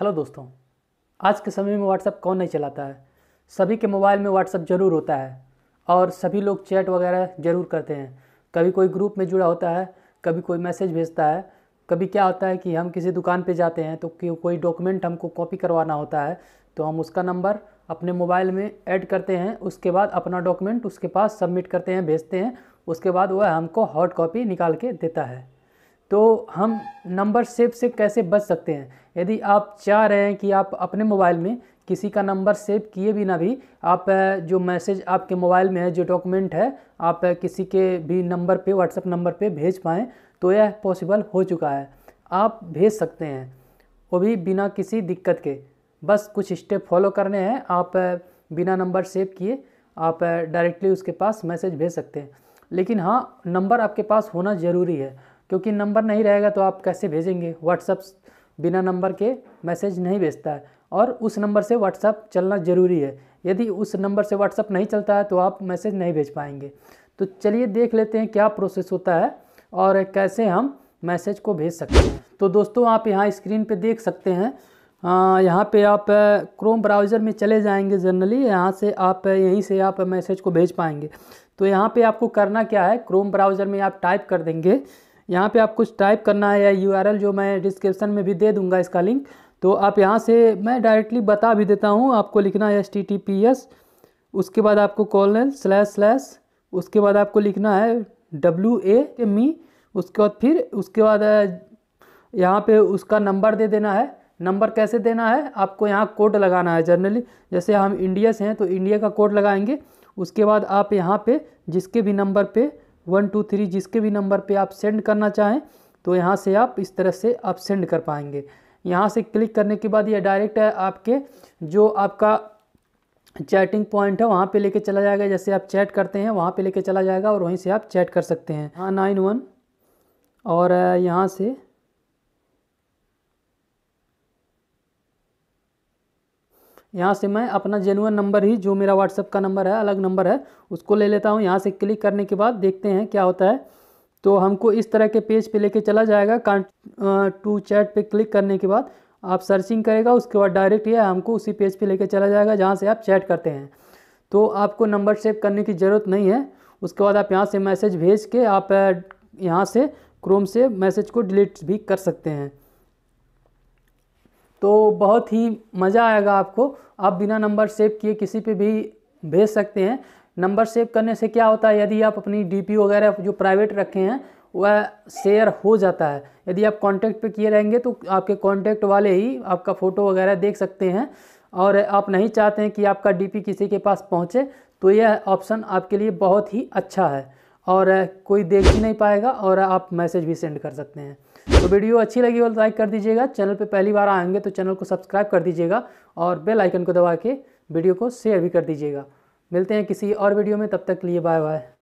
hello दोस्तों आज के समय में व्हाट्सअप कौन नहीं चलाता है सभी के मोबाइल में व्हाट्सअप ज़रूर होता है और सभी लोग चैट वगैरह ज़रूर करते हैं कभी कोई ग्रुप में जुड़ा होता है कभी कोई मैसेज भेजता है कभी क्या होता है कि हम किसी दुकान पे जाते हैं तो कोई डॉक्यूमेंट हमको कॉपी करवाना होता है तो हम उसका नंबर अपने मोबाइल में ऐड करते हैं उसके बाद अपना डॉक्यूमेंट उसके पास सबमिट करते हैं भेजते हैं उसके बाद वह हमको हॉट कॉपी निकाल के देता है तो हम नंबर सेव से कैसे बच सकते हैं यदि आप चाह रहे हैं कि आप अपने मोबाइल में किसी का नंबर सेव किए बिना भी आप जो मैसेज आपके मोबाइल में है जो डॉक्यूमेंट है आप किसी के भी नंबर पे व्हाट्सएप नंबर पे भेज पाएँ तो यह पॉसिबल हो चुका है आप भेज सकते हैं वो भी बिना किसी दिक्कत के बस कुछ स्टेप फॉलो करने हैं आप बिना नंबर सेव किए आप डायरेक्टली उसके पास मैसेज भेज सकते हैं लेकिन हाँ नंबर आपके पास होना ज़रूरी है क्योंकि नंबर नहीं रहेगा तो आप कैसे भेजेंगे व्हाट्सअप बिना नंबर के मैसेज नहीं भेजता है और उस नंबर से व्हाट्सअप चलना ज़रूरी है यदि उस नंबर से व्हाट्सअप नहीं चलता है तो आप मैसेज नहीं भेज पाएंगे तो चलिए देख लेते हैं क्या प्रोसेस होता है और कैसे हम मैसेज को भेज सकते हैं तो दोस्तों आप यहाँ स्क्रीन पे देख सकते हैं यहाँ पे आप क्रोम ब्राउज़र में चले जाएंगे जनरली यहाँ से आप यहीं से आप मैसेज को भेज पाएंगे तो यहाँ पे आपको करना क्या है क्रोम ब्राउज़र में आप टाइप कर देंगे यहाँ पे आप कुछ टाइप करना है या यूआरएल जो मैं डिस्क्रिप्शन में भी दे दूंगा इसका लिंक तो आप यहाँ से मैं डायरेक्टली बता भी देता हूँ आपको लिखना है S T T P S उसके बाद आपको कॉलनल स्लैश स्लैश उसके बाद आपको लिखना है डब्ल्यू ए एम ई उसके बाद फिर उसके बाद यहाँ पे उसका नंबर दे देना है नंबर कैसे देना है आपको यहाँ कोड लगाना है जनरली जैसे हम इंडिया से हैं तो इंडिया का कोड लगाएंगे उसके बाद आप यहाँ पे जिसके भी नंबर पे वन टू थ्री जिसके भी नंबर पे आप सेंड करना चाहें तो यहाँ से आप इस तरह से आप सेंड कर पाएंगे यहाँ से क्लिक करने के बाद यह डायरेक्ट है आपके जो आपका चैटिंग पॉइंट है वहाँ पे लेके चला जाएगा जैसे आप चैट करते हैं वहाँ पे लेके चला जाएगा और वहीं से आप चैट कर सकते हैं हाँ नाइन वन और यहाँ से यहाँ से मैं अपना जेनुअन नंबर ही जो मेरा व्हाट्सअप का नंबर है अलग नंबर है उसको ले लेता हूँ यहाँ से क्लिक करने के बाद देखते हैं क्या होता है तो हमको इस तरह के पेज पे लेके चला जाएगा कांट टू चैट पे क्लिक करने के बाद आप सर्चिंग करेगा उसके बाद डायरेक्ट यह हमको उसी पेज पे लेके चला जाएगा जहाँ से आप चैट करते हैं तो आपको नंबर सेव करने की ज़रूरत नहीं है उसके बाद आप यहाँ से मैसेज भेज के आप यहाँ से क्रोम से मैसेज को डिलीट भी कर सकते हैं तो बहुत ही मज़ा आएगा आपको आप बिना नंबर सेव किए किसी पे भी भेज सकते हैं नंबर सेव करने से क्या होता है यदि आप अपनी डीपी वगैरह जो प्राइवेट रखे हैं वह शेयर हो जाता है यदि आप कांटेक्ट पे किए रहेंगे तो आपके कांटेक्ट वाले ही आपका फ़ोटो वगैरह देख सकते हैं और आप नहीं चाहते हैं कि आपका डी किसी के पास पहुँचे तो यह ऑप्शन आपके लिए बहुत ही अच्छा है और कोई देख ही नहीं पाएगा और आप मैसेज भी सेंड कर सकते हैं तो वीडियो अच्छी लगी हो तो लाइक कर दीजिएगा चैनल पे पहली बार आएंगे तो चैनल को सब्सक्राइब कर दीजिएगा और बेल आइकन को दबा के वीडियो को शेयर भी कर दीजिएगा मिलते हैं किसी और वीडियो में तब तक लिए बाय बाय